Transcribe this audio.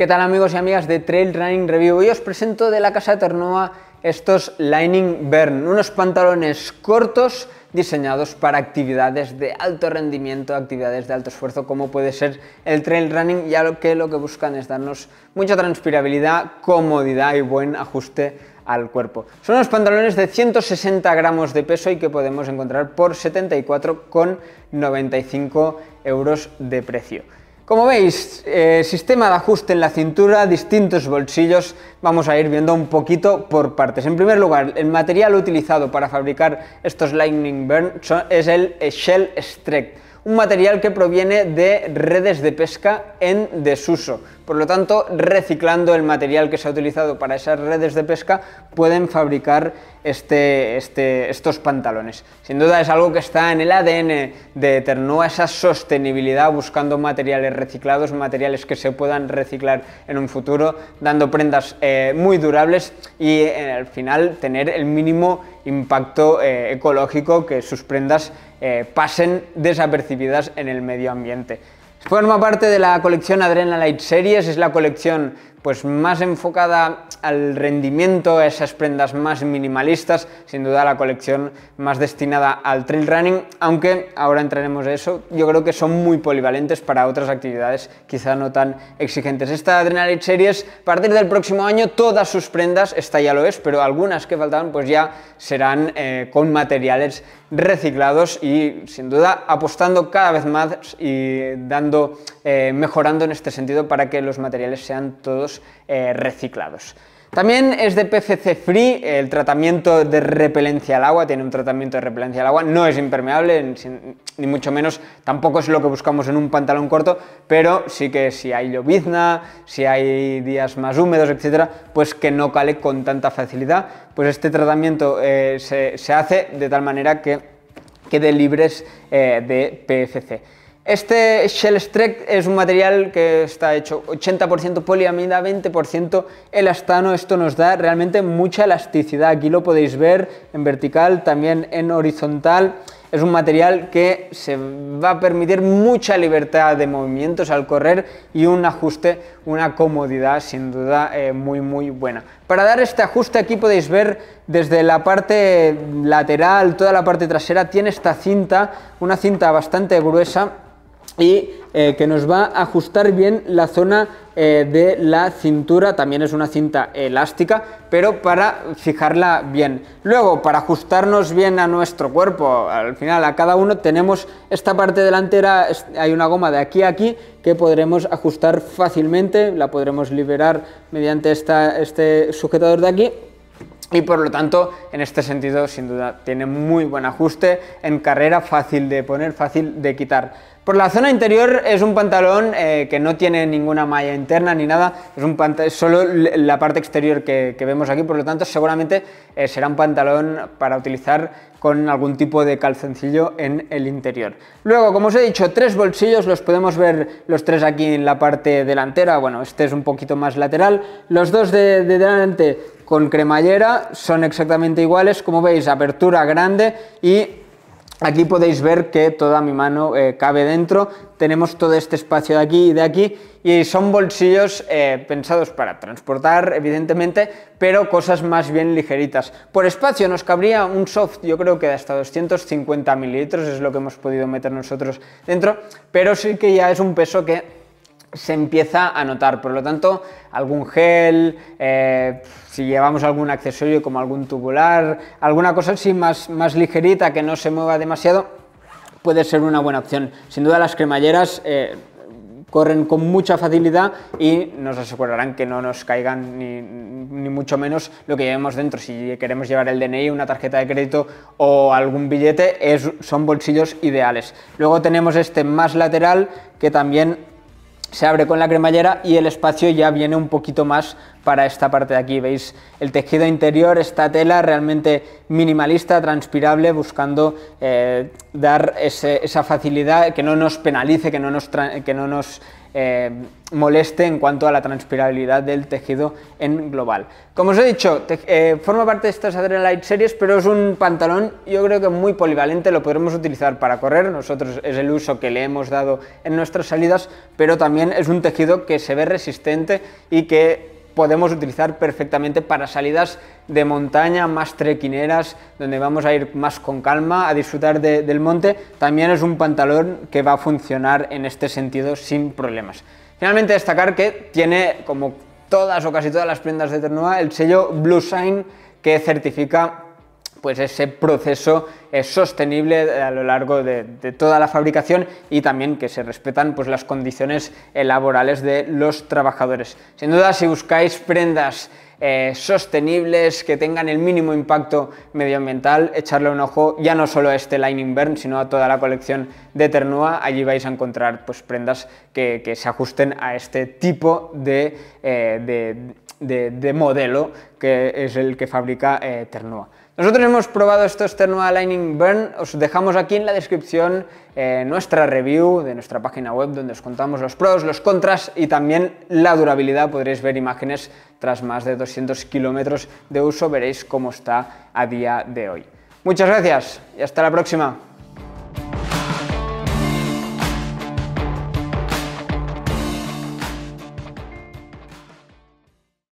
¿Qué tal amigos y amigas de Trail Running Review? Hoy os presento de la Casa de Ternoa estos Lining Burn, unos pantalones cortos diseñados para actividades de alto rendimiento, actividades de alto esfuerzo, como puede ser el trail running, ya que lo que buscan es darnos mucha transpirabilidad, comodidad y buen ajuste al cuerpo. Son unos pantalones de 160 gramos de peso y que podemos encontrar por 74,95 euros de precio. Como veis, eh, sistema de ajuste en la cintura, distintos bolsillos, vamos a ir viendo un poquito por partes. En primer lugar, el material utilizado para fabricar estos Lightning Burn es el Shell Stretch, un material que proviene de redes de pesca en desuso, por lo tanto, reciclando el material que se ha utilizado para esas redes de pesca, pueden fabricar este, este, estos pantalones. Sin duda es algo que está en el ADN de Ternoa, esa sostenibilidad, buscando materiales reciclados, materiales que se puedan reciclar en un futuro, dando prendas eh, muy durables y eh, al final tener el mínimo impacto eh, ecológico que sus prendas pasen desapercibidas en el medio ambiente. Forma parte de la colección Adrenaline Series, es la colección pues, más enfocada al rendimiento, a esas prendas más minimalistas, sin duda la colección más destinada al trail running, aunque ahora entraremos en eso, yo creo que son muy polivalentes para otras actividades quizá no tan exigentes. Esta Adrenaline Series, a partir del próximo año, todas sus prendas, esta ya lo es, pero algunas que faltaban pues ya serán eh, con materiales reciclados y sin duda apostando cada vez más y dando, eh, mejorando en este sentido para que los materiales sean todos eh, reciclados. También es de PFC Free, el tratamiento de repelencia al agua, tiene un tratamiento de repelencia al agua, no es impermeable, ni mucho menos, tampoco es lo que buscamos en un pantalón corto, pero sí que si hay llovizna, si hay días más húmedos, etc., pues que no cale con tanta facilidad, pues este tratamiento eh, se, hace de tal manera que quede libres eh, de PFC. Este Shell stretch es un material que está hecho 80% poliamida, 20% elastano. Esto nos da realmente mucha elasticidad. Aquí lo podéis ver en vertical, también en horizontal es un material que se va a permitir mucha libertad de movimientos al correr y un ajuste, una comodidad sin duda eh, muy muy buena. Para dar este ajuste aquí podéis ver desde la parte lateral, toda la parte trasera, tiene esta cinta, una cinta bastante gruesa y eh, que nos va a ajustar bien la zona eh, de la cintura, también es una cinta elástica, pero para fijarla bien. Luego, para ajustarnos bien a nuestro cuerpo, al final a cada uno tenemos esta parte delantera, hay una goma de aquí a aquí que podremos ajustar fácilmente, la podremos liberar mediante esta, este sujetador de aquí y por lo tanto en este sentido sin duda tiene muy buen ajuste en carrera fácil de poner fácil de quitar por la zona interior es un pantalón eh, que no tiene ninguna malla interna ni nada, es un solo la parte exterior que, vemos aquí, por lo tanto seguramente eh, será un pantalón para utilizar con algún tipo de calzoncillo en el interior. Luego, como os he dicho, tres bolsillos, los podemos ver los tres aquí en la parte delantera, bueno, este es un poquito más lateral, los dos de, de delante con cremallera son exactamente iguales, como veis, apertura grande y Aquí podéis ver que toda mi mano eh, cabe dentro, tenemos todo este espacio de aquí y de aquí y son bolsillos eh, pensados para transportar, evidentemente, pero cosas más bien ligeritas. Por espacio nos cabría un soft, yo creo que de hasta 250 mililitros es lo que hemos podido meter nosotros dentro, pero sí que ya es un peso que se empieza a notar. Por lo tanto, algún gel, eh, si llevamos algún accesorio como algún tubular, alguna cosa así más, ligerita que no se mueva demasiado, puede ser una buena opción. Sin duda las cremalleras... Eh, corren con mucha facilidad y nos asegurarán que no nos caigan ni, mucho menos lo que llevemos dentro. Si queremos llevar el DNI, una tarjeta de crédito o algún billete, es, son bolsillos ideales. Luego tenemos este más lateral que también se abre con la cremallera y el espacio ya viene un poquito más para esta parte de aquí. Veis el tejido interior, esta tela realmente minimalista, transpirable, buscando eh, dar esa facilidad que no nos penalice, que no nos, que no nos eh, moleste en cuanto a la transpirabilidad del tejido en global. Como os he dicho, eh, forma parte de estas Adrenaline Series, pero es un pantalón yo creo que muy polivalente, lo podremos utilizar para correr, nosotros es el uso que le hemos dado en nuestras salidas, pero también es un tejido que se ve resistente y que podemos utilizar perfectamente para salidas de montaña más trequineras, donde vamos a ir más con calma a disfrutar del monte. También es un pantalón que va a funcionar en este sentido sin problemas. Finalmente destacar que tiene como todas o casi todas las prendas de Ternoa el sello Blue Sign que certifica pues ese proceso es sostenible a lo largo de, de, toda la fabricación y también que se respetan pues, las condiciones eh, laborales de los trabajadores. Sin duda, si buscáis prendas eh, sostenibles, que tengan el mínimo impacto medioambiental, echarle un ojo ya no solo a este Lightning Burn, sino a toda la colección de Ternua. Allí vais a encontrar pues, prendas que, se ajusten a este tipo eh, de, modelo que es el que fabrica eh, Ternua. Nosotros hemos probado estos este Thermal Lightning Burn, os dejamos aquí en la descripción eh, nuestra review de nuestra página web donde os contamos los pros, los contras y también la durabilidad, podréis ver imágenes tras más de 200 kilómetros de uso, veréis cómo está a día de hoy. Muchas gracias y hasta la próxima.